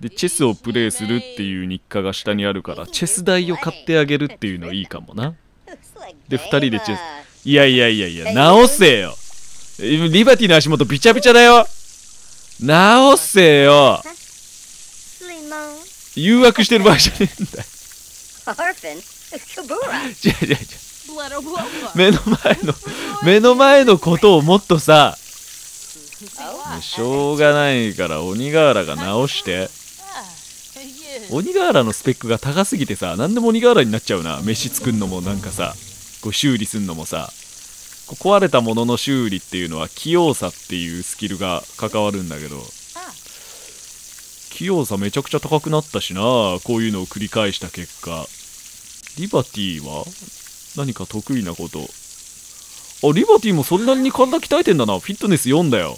でチェスをプレイするっていう日課が下にあるからチェス台を買ってあげるっていうのいいかもなで2人でチェスいやいやいやいや直せよリバティの足元びちゃびちゃだよ直せよ誘惑してる場合じゃねえんだ違う違う違う目の前の目の前のことをもっとさしょうがないから鬼瓦が直して鬼瓦のスペックが高すぎてさ何でも鬼瓦になっちゃうな飯作んのもなんかさこう修理すんのもさ壊れたものの修理っていうのは器用さっていうスキルが関わるんだけど器用さめちゃくちゃ高くなったしなこういうのを繰り返した結果リバティは何か得意なことあリバティもそんなに体鍛えてんだなフィットネス4だよ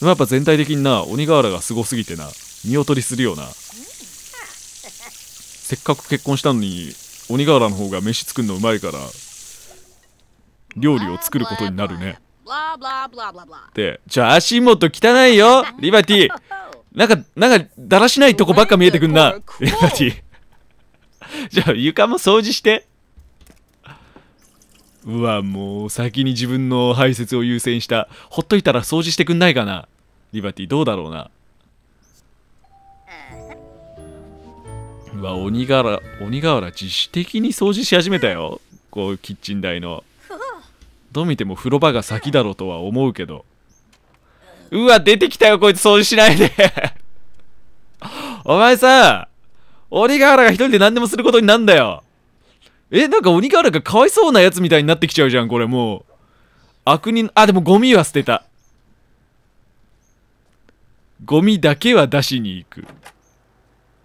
でもやっぱ全体的にな鬼瓦がすごすぎてな見劣りするよなせっかく結婚したのに鬼瓦の方が飯作るのうまいから料理を作ることになるねでじゃあ足元汚いよリバティなんかなんかだらしないとこばっか見えてくんなリバティじゃあ床も掃除してうわもう先に自分の排泄を優先したほっといたら掃除してくんないかなリバティどうだろうなうわ鬼瓦鬼瓦自主的に掃除し始めたよこうキッチン台のどう見ても風呂場が先だろうとは思うけどうわ出てきたよこいつ掃除しないで お前さ鬼瓦が一人で何でもすることになんだよえなんか鬼瓦がかわいそうなやつみたいになってきちゃうじゃんこれもう悪人あでもゴミは捨てたゴミだけは出しに行く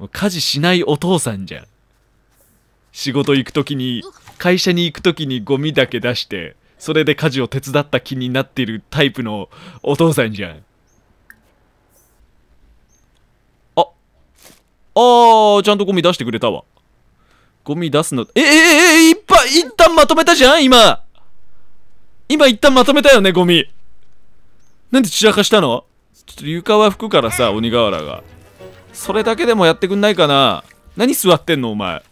家事しないお父さんじゃん。仕事行く時に、会社に行く時にゴミだけ出して、それで家事を手伝った気になってるタイプのお父さんじゃん。あ、あー、ちゃんとゴミ出してくれたわ。ゴミ出すの、え、え、え、え、いっぱい、一旦まとめたじゃん今。今一旦まとめたよね、ゴミ。なんで散らかしたのちょっと床は拭くからさ、鬼瓦が。それだけでもやってくんないかな何座ってんのお前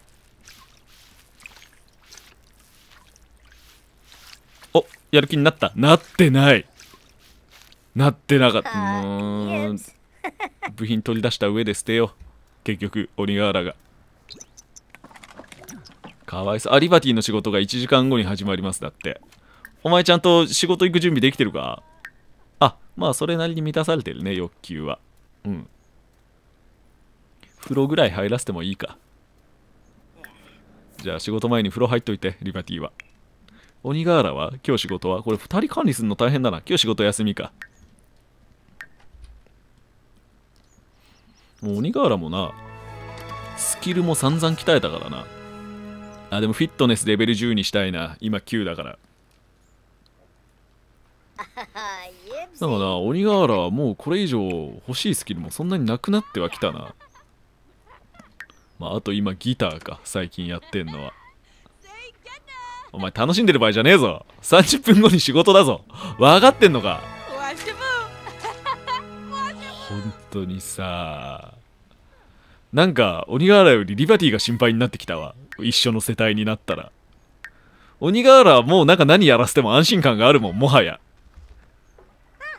おやる気になったなってないなってなかったうん部品取り出した上で捨てよう結局鬼瓦がかわいそうアリバティの仕事が1時間後に始まりますだってお前ちゃんと仕事行く準備できてるかあまあそれなりに満たされてるね欲求はうん風呂ぐらい入らせてもいいかじゃあ仕事前に風呂入っといてリバティは鬼瓦は今日仕事はこれ2人管理するの大変だな今日仕事休みかもう鬼瓦もなスキルも散々鍛えたからなあでもフィットネスレベル10にしたいな今9だからだから鬼瓦はもうこれ以上欲しいスキルもそんなになくなってはきたなまあ、あと今ギターか、最近やってんのは。お前楽しんでる場合じゃねえぞ !30 分後に仕事だぞ分かってんのか本当にさなんか鬼瓦よりリバティが心配になってきたわ一緒の世帯になったら鬼瓦はもうなんか何やらせても安心感があるもんもはや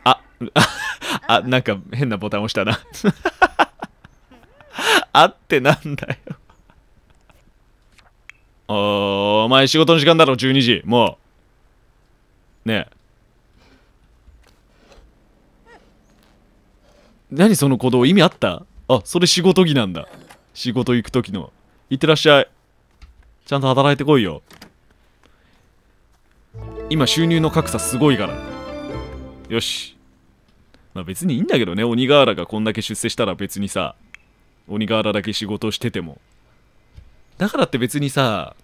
あ あなんか変なボタン押したなあってなんだよおお前仕事の時間だろ12時もうねえ何その行動意味あったあそれ仕事着なんだ仕事行く時のいってらっしゃいちゃんと働いてこいよ今収入の格差すごいからよしまあ別にいいんだけどね鬼瓦がこんだけ出世したら別にさ鬼瓦だけ仕事しててもだからって別にさ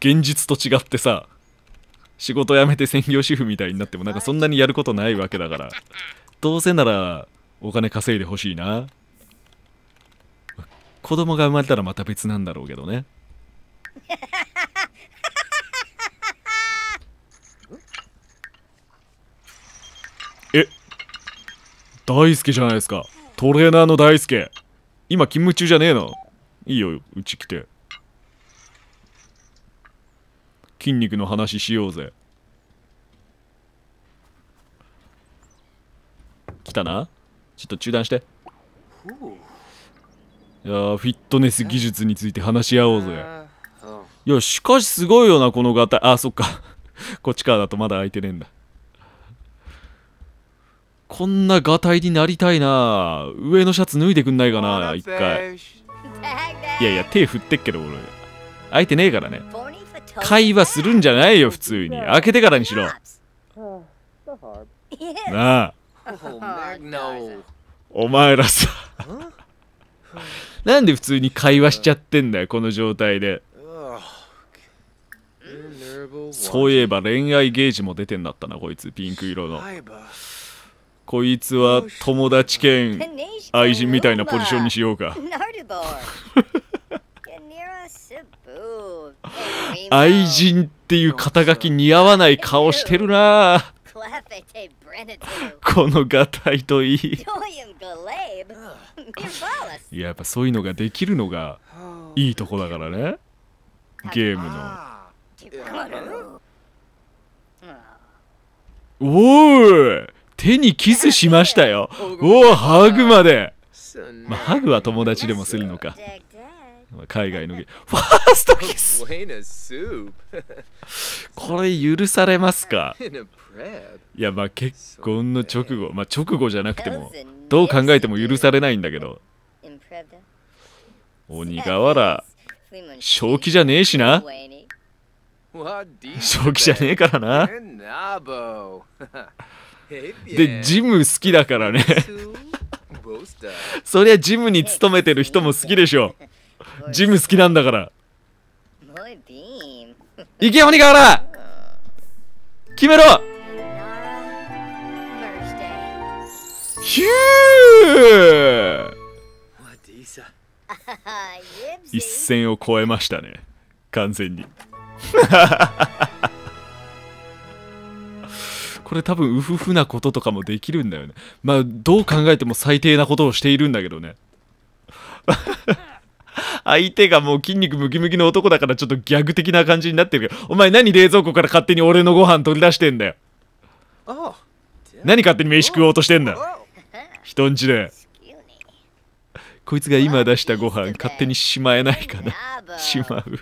現実と違ってさ仕事辞めて専業主婦みたいになってもなんかそんなにやることないわけだからどうせならお金稼いでほしいな子供が生まれたらまた別なんだろうけどねえ大好きじゃないですかトレーナーの大輔。今勤務中じゃねえのいいよ、うち来て。筋肉の話しようぜ。来たなちょっと中断して。いやフィットネス技術について話し合おうぜ。いや、しかしすごいよな、このガタ。あ、そっか。こっちからだとまだ空いてねえんだ。こんなガタイになりたいな上のシャツ脱いでくんないかな一回 いやいや手振ってっけど俺開いてねえからね会話するんじゃないよ普通に開けてからにしろ なあ お前らさなんで普通に会話しちゃってんだよこの状態でそういえば恋愛ゲージも出てんだったなこいつピンク色のこいつは友達兼愛人みたいなポジションにしようか 愛人っていう肩書き似合わない顔してるなこのガタイといい いややっぱそういうのができるのがいいとこだからねゲームのおい手にキスしましたよ おおハグまで、まあ、ハグは友達でもするのか海外の ファーストキス これ許されますかいやまあ結婚の直後まあ直後じゃなくてもどう考えても許されないんだけど鬼瓦正気じゃねえしな正気じゃねえからなでジム好きだからね そりゃジムに勤めてる人も好きでしょジム好きなんだから行け鬼瓦決めろヒュー 一線を越えましたね完全にこれ多分うふふなこととかもできるんだよねまあどう考えても最低なことをしているんだけどね 相手がもう筋肉ムキムキの男だからちょっとギャグ的な感じになってるけどお前何冷蔵庫から勝手に俺のご飯取り出してんだよ何勝手に飯食おうとしてんだ人んちでこいつが今出したご飯勝手にしまえないかなしまう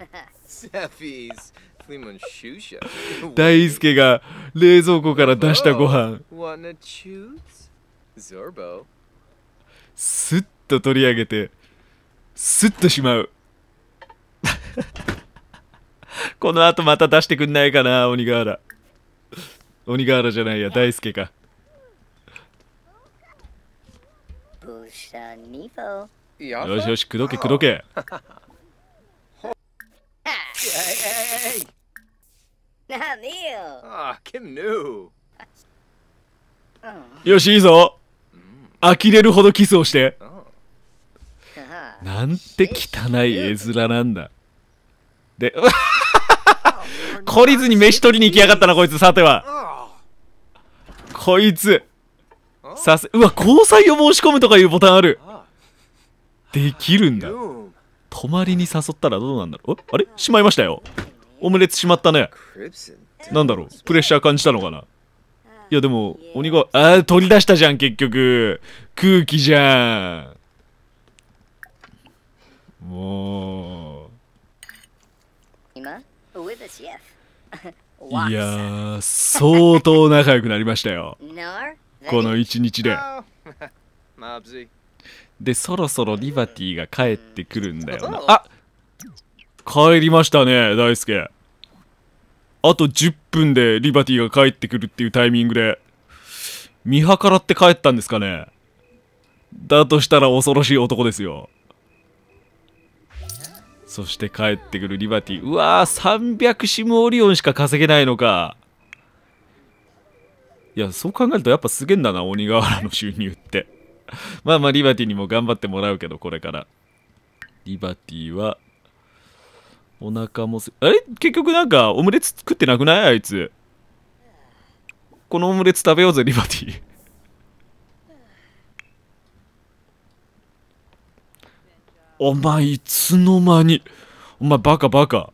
大輔が冷蔵庫から出したご飯すっと取り上げてすっとしまう この後また出してくんないかな鬼瓦鬼瓦じゃないや大輔かよしよし口説け口説け Hey! Not Neil! Ah, Kim n e w よし、いいぞ呆れるほどキスをしてなんて汚い絵面なんだ。で、懲りずに飯取りに行きやがったな、こいつ、さては。こいつ、さす、うわ、交際を申し込むとかいうボタンある。できるんだ。泊まりに誘ったらどうなんだろうあれしまいましたよ。オムレツしまったねなんだろうプレッシャー感じたのかないやでも鬼がああ取り出したじゃん結局空気じゃんもういやー相当仲良くなりましたよこの一日で でそろそろリバティが帰ってくるんだよなあ帰りましたね、大輔。あと10分でリバティが帰ってくるっていうタイミングで、見計らって帰ったんですかね。だとしたら恐ろしい男ですよ。そして帰ってくるリバティ。うわー、300シムオリオンしか稼げないのか。いや、そう考えるとやっぱすげえんだな、鬼瓦の収入って。まあまあ、リバティにも頑張ってもらうけど、これから。リバティはお腹もすえ結局なんかオムレツ食ってなくないあいつこのオムレツ食べようぜリバティお前いつの間にお前バカバカ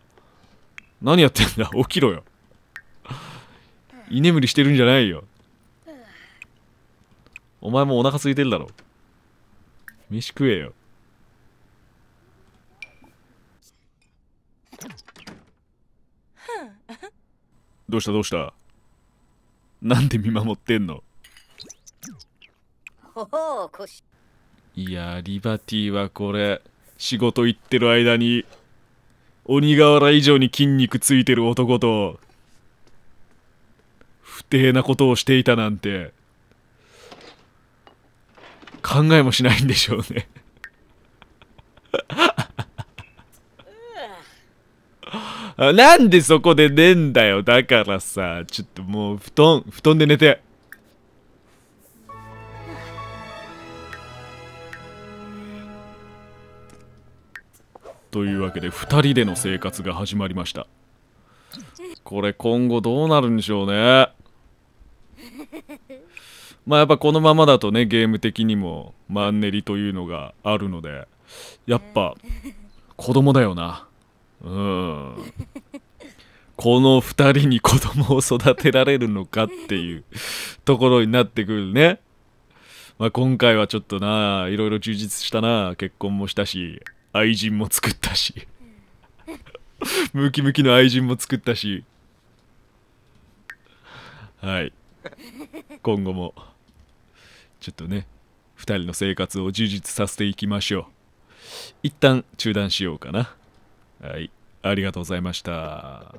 何やってんだ起きろよ居眠りしてるんじゃないよお前もお腹空いてるだろ飯食えよどうしたどうしたなんで見守ってんのいやリバティはこれ仕事行ってる間に鬼瓦以上に筋肉ついてる男と不定なことをしていたなんて考えもしないんでしょうね なんでそこで寝んだよ。だからさ、ちょっともう布団、布団で寝て。というわけで2人での生活が始まりましたこれ今後どうなるんでしょうねまあやっぱこのままだとねゲーム的にもマンネリというのがあるのでやっぱ子供だよなうんこの2人に子供を育てられるのかっていうところになってくるね。まあ、今回はちょっとないろいろ充実したな結婚もしたし愛人も作ったしムキムキの愛人も作ったしはい今後もちょっとね2人の生活を充実させていきましょう一旦中断しようかなはい、ありがとうございました。